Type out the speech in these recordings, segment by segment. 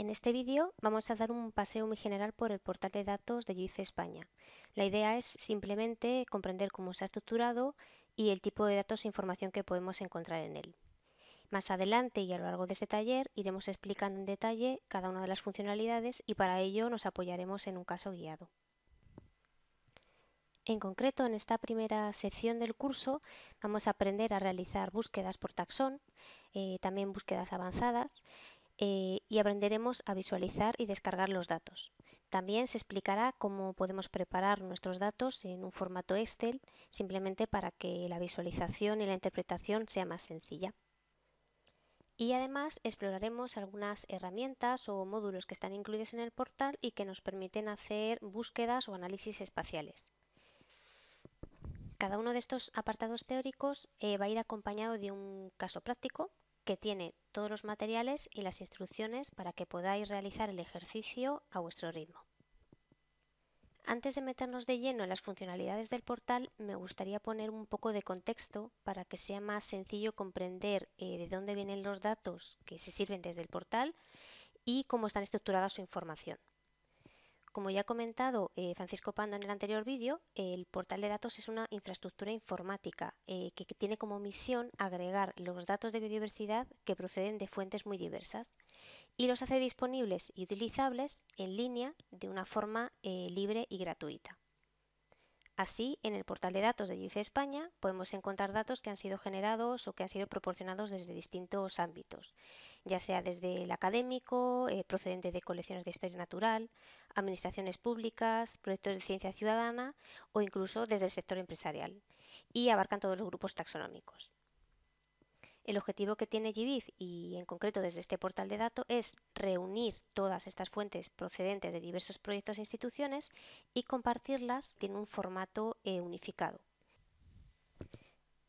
En este vídeo vamos a dar un paseo muy general por el portal de datos de GIF España. La idea es simplemente comprender cómo se ha estructurado y el tipo de datos e información que podemos encontrar en él. Más adelante y a lo largo de este taller iremos explicando en detalle cada una de las funcionalidades y para ello nos apoyaremos en un caso guiado. En concreto, en esta primera sección del curso vamos a aprender a realizar búsquedas por taxón, eh, también búsquedas avanzadas eh, y aprenderemos a visualizar y descargar los datos. También se explicará cómo podemos preparar nuestros datos en un formato Excel, simplemente para que la visualización y la interpretación sea más sencilla. Y además exploraremos algunas herramientas o módulos que están incluidos en el portal y que nos permiten hacer búsquedas o análisis espaciales. Cada uno de estos apartados teóricos eh, va a ir acompañado de un caso práctico que tiene todos los materiales y las instrucciones para que podáis realizar el ejercicio a vuestro ritmo. Antes de meternos de lleno en las funcionalidades del portal, me gustaría poner un poco de contexto para que sea más sencillo comprender eh, de dónde vienen los datos que se sirven desde el portal y cómo están estructurada su información. Como ya ha comentado eh, Francisco Pando en el anterior vídeo, el portal de datos es una infraestructura informática eh, que, tiene como misión agregar los datos de biodiversidad que proceden de fuentes muy diversas y los hace disponibles y utilizables en línea de una forma eh, libre y gratuita. Así, en el portal de datos de GIF España podemos encontrar datos que han sido generados o que han sido proporcionados desde distintos ámbitos, ya sea desde el académico, eh, procedente de colecciones de historia natural, administraciones públicas, proyectos de ciencia ciudadana o incluso desde el sector empresarial, y abarcan todos los grupos taxonómicos el objetivo que tiene GBIF y en concreto desde este portal de datos es reunir todas estas fuentes procedentes de diversos proyectos e instituciones y compartirlas en un formato eh, unificado.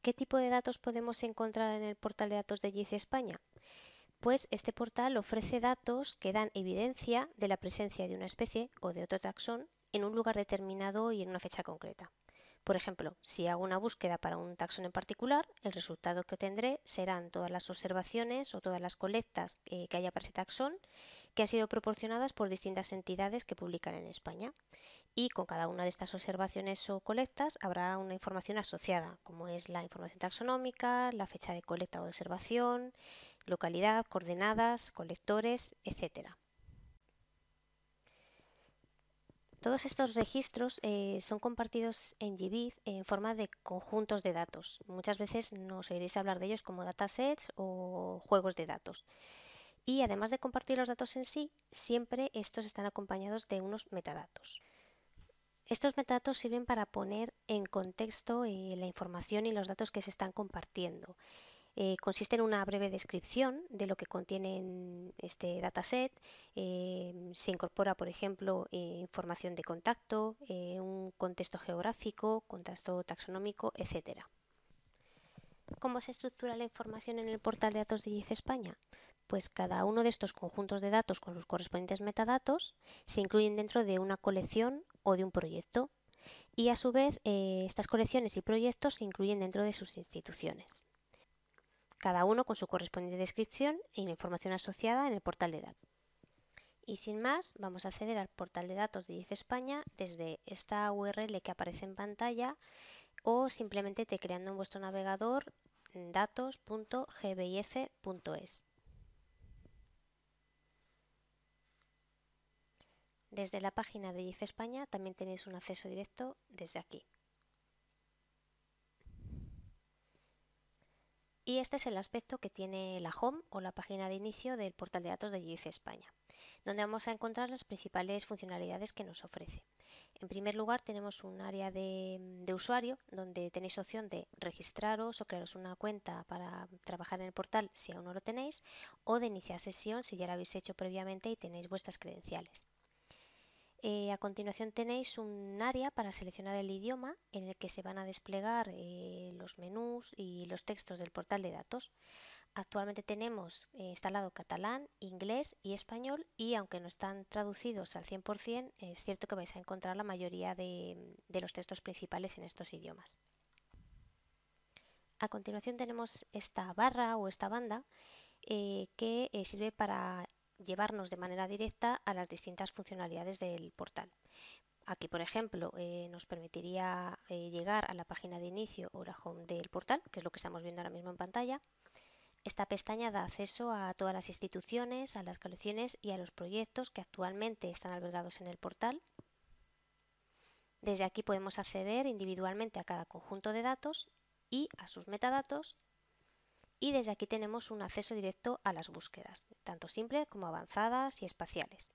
¿Qué tipo de datos podemos encontrar en el portal de datos de GIF España? Pues este portal ofrece datos que dan evidencia de la presencia de una especie o de otro taxón en un lugar determinado y en una fecha concreta. Por ejemplo, si hago una búsqueda para un taxón en particular, el resultado que obtendré serán todas las observaciones o todas las colectas eh, que haya para ese taxón que han sido proporcionadas por distintas entidades que publican en España. Y con cada una de estas observaciones o colectas habrá una información asociada, como es la información taxonómica, la fecha de colecta o observación, localidad, coordenadas, colectores, etcétera. Todos estos registros eh, son compartidos en GBIF en forma de conjuntos de datos. Muchas veces nos oiréis hablar de ellos como datasets o juegos de datos. Y además de compartir los datos en sí, siempre estos están acompañados de unos metadatos. Estos metadatos sirven para poner en contexto eh, la información y los datos que se están compartiendo. Eh, consiste en una breve descripción de lo que contiene este dataset. Em, se incorpora, por ejemplo, eh, información de contacto, eh, un contexto geográfico, contexto taxonómico, etc. ¿Cómo se estructura la información en el portal de datos de GIF e España? Pues cada uno de estos conjuntos de datos con los correspondientes metadatos se incluyen dentro de una colección o de un proyecto y a su vez estas colecciones y proyectos se incluyen dentro de sus instituciones cada uno con su correspondiente descripción y la información asociada en el portal de datos. Y sin más, vamos a acceder al portal de datos de IF España desde esta URL que aparece en pantalla o simplemente te creando en vuestro navegador datos.gbif.es. Desde la página de IF España también tenéis un acceso directo desde aquí. Y este es el aspecto que tiene la home o la página de inicio del portal de datos de GIF España, donde vamos a encontrar las principales funcionalidades que nos ofrece. En primer lugar tenemos un área de, de usuario donde tenéis opción de registraros o crearos una cuenta para trabajar en el portal si aún no lo tenéis o de iniciar sesión si ya lo habéis hecho previamente y tenéis vuestras credenciales. Eh, a continuación tenéis un área para seleccionar el idioma en el que se van a desplegar eh, los menús y los textos del portal de datos. Actualmente tenemos eh, instalado catalán, inglés y español y aunque no están traducidos al 100%, es cierto que vais a encontrar la mayoría de, los textos principales en estos idiomas. A continuación tenemos esta barra o esta banda que sirve para llevarnos de manera directa a las distintas funcionalidades del portal. Aquí, por ejemplo, eh, nos permitiría eh, llegar a la página de inicio o la home del portal, que es lo que estamos viendo ahora mismo en pantalla. Esta pestaña da acceso a todas las instituciones, a las colecciones y a los proyectos que actualmente están albergados en el portal. Desde aquí podemos acceder individualmente a cada conjunto de datos y a sus metadatos y desde aquí tenemos un acceso directo a las búsquedas, tanto simples como avanzadas y espaciales.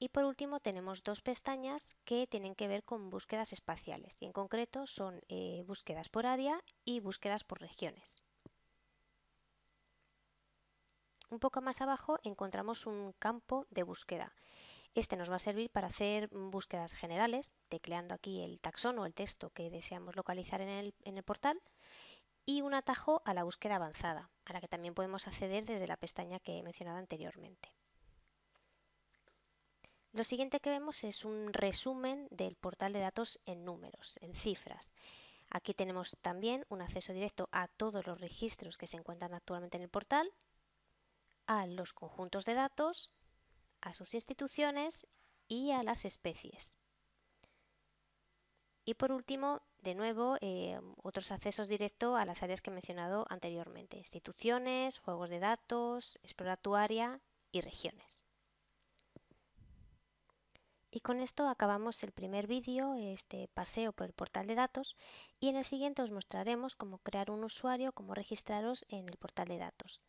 Y por último tenemos dos pestañas que tienen que ver con búsquedas espaciales y en concreto son eh, búsquedas por área y búsquedas por regiones. Un poco más abajo encontramos un campo de búsqueda. Este nos va a servir para hacer búsquedas generales, tecleando aquí el taxón o el texto que deseamos localizar en el, en el portal y un atajo a la búsqueda avanzada, a la que también podemos acceder desde la pestaña que he mencionado anteriormente. Lo siguiente que vemos es un resumen del portal de datos en números, en cifras. Aquí tenemos también un acceso directo a todos los registros que se encuentran actualmente en el portal, a los conjuntos de datos, a sus instituciones y a las especies. Y por último, de nuevo, eh, otros accesos directos a las áreas que he mencionado anteriormente, instituciones, juegos de datos, exploratoria y regiones. Y con esto acabamos el primer vídeo, este paseo por el portal de datos, y en el siguiente os mostraremos cómo crear un usuario, cómo registraros en el portal de datos.